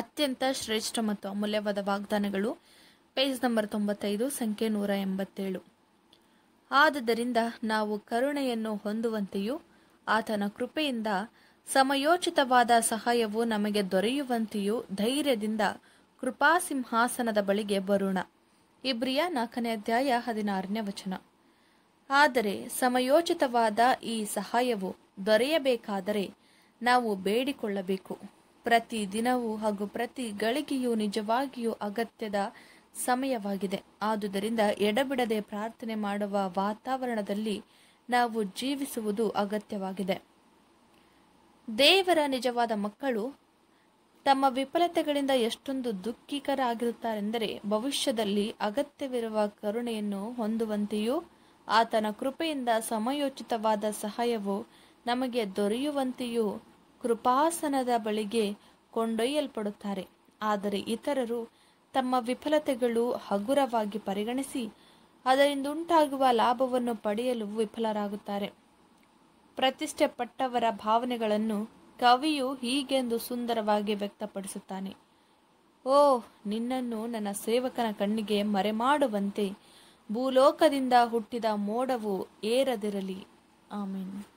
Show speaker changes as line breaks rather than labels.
ಅತ್ಯಂತ ಶ್ರೇಷ್ಠ ಮತ್ತು ಅಮೂಲ್ಯವಾದ ವಾಗ್ದಾನಗಳು ಪೇಜ್ ನಂಬರ್ ತೊಂಬತ್ತೈದು ಸಂಖ್ಯೆ ನೂರ ಎಂಬತ್ತೇಳು ಆದ್ದರಿಂದ ನಾವು ಕರುಣೆಯನ್ನು ಹೊಂದುವಂತೆಯೂ ಆತನ ಕೃಪೆಯಿಂದ ಸಮಯೋಚಿತವಾದ ಸಹಾಯವು ನಮಗೆ ದೊರೆಯುವಂತೆಯೂ ಧೈರ್ಯದಿಂದ ಕೃಪಾಸಿಂಹಾಸನದ ಬಳಿಗೆ ಬರೋಣ ಇಬ್ರಿಯ ನಾಲ್ಕನೇ ಅಧ್ಯಾಯ ಹದಿನಾರನೇ ವಚನ ಆದರೆ ಸಮಯೋಚಿತವಾದ ಈ ಸಹಾಯವು ದೊರೆಯಬೇಕಾದರೆ ನಾವು ಬೇಡಿಕೊಳ್ಳಬೇಕು ಪ್ರತಿ ದಿನವೂ ಹಾಗೂ ಪ್ರತಿ ಗಳಿಗೆಯೂ ನಿಜವಾಗಿಯೂ ಅಗತ್ಯದ ಸಮಯವಾಗಿದೆ ಆದುದರಿಂದ ಎಡಬಿಡದೆ ಪ್ರಾರ್ಥನೆ ಮಾಡುವ ವಾತಾವರಣದಲ್ಲಿ ನಾವು ಜೀವಿಸುವುದು ಅಗತ್ಯವಾಗಿದೆ ದೇವರ ನಿಜವಾದ ಮಕ್ಕಳು ತಮ್ಮ ವಿಫಲತೆಗಳಿಂದ ಎಷ್ಟೊಂದು ದುಃಖಿಕರಾಗಿರುತ್ತಾರೆಂದರೆ ಭವಿಷ್ಯದಲ್ಲಿ ಅಗತ್ಯವಿರುವ ಕರುಣೆಯನ್ನು ಹೊಂದುವಂತೆಯೂ ಆತನ ಕೃಪೆಯಿಂದ ಸಮಯೋಚಿತವಾದ ಸಹಾಯವು ನಮಗೆ ದೊರೆಯುವಂತೆಯೂ ಕೃಪಾಸನದ ಬಳಿಗೆ ಕೊಂಡೊಯ್ಯಲ್ಪಡುತ್ತಾರೆ ಆದರೆ ಇತರರು ತಮ್ಮ ವಿಫಲತೆಗಳು ಹಗುರವಾಗಿ ಪರಿಗಣಿಸಿ ಅದರಿಂದಂಟಾಗುವ ಲಾಭವನ್ನು ಪಡೆಯಲು ವಿಫಲರಾಗುತ್ತಾರೆ ಪ್ರತಿಷ್ಠೆ ಪಟ್ಟವರ ಭಾವನೆಗಳನ್ನು ಕವಿಯು ಹೀಗೆಂದು ಸುಂದರವಾಗಿ ವ್ಯಕ್ತಪಡಿಸುತ್ತಾನೆ ಓ ನಿನ್ನನ್ನು ನನ್ನ ಸೇವಕನ ಕಣ್ಣಿಗೆ ಮರೆಮಾಡುವಂತೆ ಭೂಲೋಕದಿಂದ ಹುಟ್ಟಿದ ಮೋಡವು ಏರದಿರಲಿ ಆಮೇನು